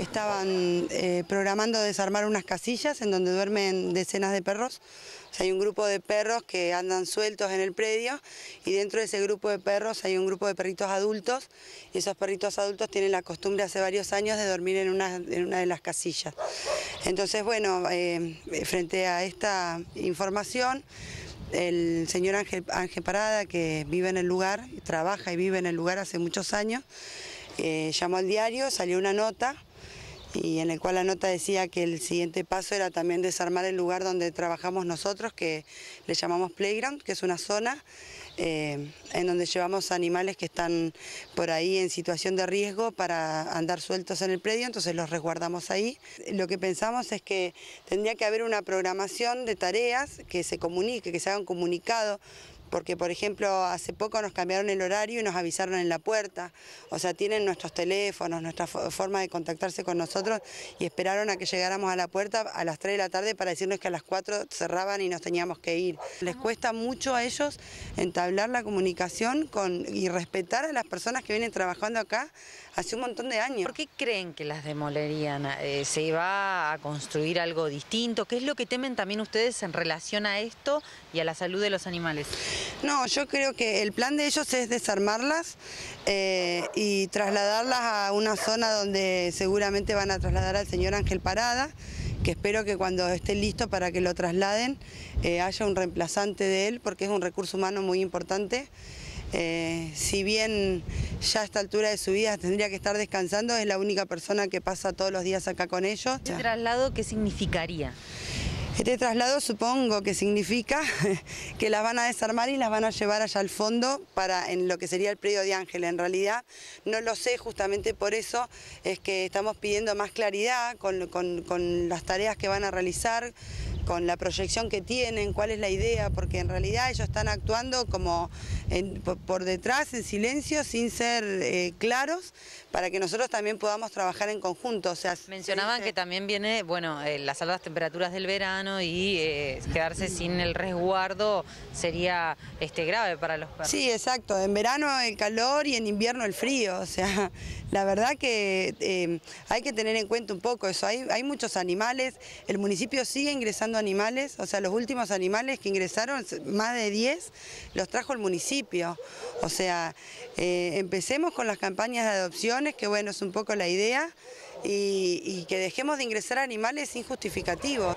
estaban eh, programando desarmar unas casillas en donde duermen decenas de perros. hay un grupo de perros que andan sueltos en el predio y dentro de ese grupo de perros hay un grupo de perritos adultos y esos perritos adultos tienen la costumbre hace varios años de dormir en una, de las casillas. Entonces, bueno, eh, eh, frente a esta información, el señor Ángel, Ángel Parada, que vive en el lugar, trabaja y vive en el lugar hace muchos años, llamó al diario, salió una nota y en el cual la nota decía que el siguiente paso era también desarmar el lugar donde trabajamos nosotros, que le llamamos Playground, que es una zona eh, en donde llevamos animales que están por ahí en situación de riesgo para andar sueltos en el predio, entonces los resguardamos ahí. Lo que pensamos es que tendría que haber una programación de tareas que se comunique, que se hagan comunicado porque por ejemplo hace poco nos cambiaron el horario y nos avisaron en la puerta, o sea, tienen nuestros teléfonos, nuestra forma de contactarse con nosotros y esperaron a que llegáramos a la puerta a las 3 de la tarde para decirnos que a las 4 cerraban y nos teníamos que ir. Les cuesta mucho a ellos entablar la comunicación con, y respetar a las personas que vienen trabajando acá hace un montón de años. ¿Por qué creen que las demolerían? Eh, ¿Se iba a construir algo distinto? ¿Qué es lo que temen también ustedes en relación a esto y a la salud de los animales? No, yo creo que el plan de ellos es desarmarlas eh, y trasladarlas a una zona donde seguramente van a trasladar al señor Ángel Parada, que espero que cuando esté listo para que lo trasladen eh, haya un reemplazante de él, porque es un recurso humano muy importante. Eh, si bien ya a esta altura de su vida tendría que estar descansando, es la única persona que pasa todos los días acá con ellos. ¿Qué traslado qué significaría? Este traslado supongo que significa que las van a desarmar y las van a llevar allá al fondo para en lo que sería el predio de Ángela. En realidad no lo sé, justamente por eso es que estamos pidiendo más claridad con, con las tareas que van a realizar con la proyección que tienen, cuál es la idea, porque en realidad ellos están actuando como por, detrás, en silencio, sin ser eh, claros, para que nosotros también podamos trabajar en conjunto. O sea, Mencionaban que también viene, bueno, eh, las altas temperaturas del verano y eh, quedarse sin el resguardo sería este, grave para los perros. Sí, exacto. En verano el calor y en invierno el frío. O sea, la verdad que hay que tener en cuenta un poco eso. Hay, hay muchos animales, el municipio sigue ingresando animales, o sea, los últimos animales que ingresaron, más de 10, los trajo el municipio. O sea, eh, empecemos con las campañas de adopciones, que bueno, es un poco la idea, y, y que dejemos de ingresar animales injustificativos.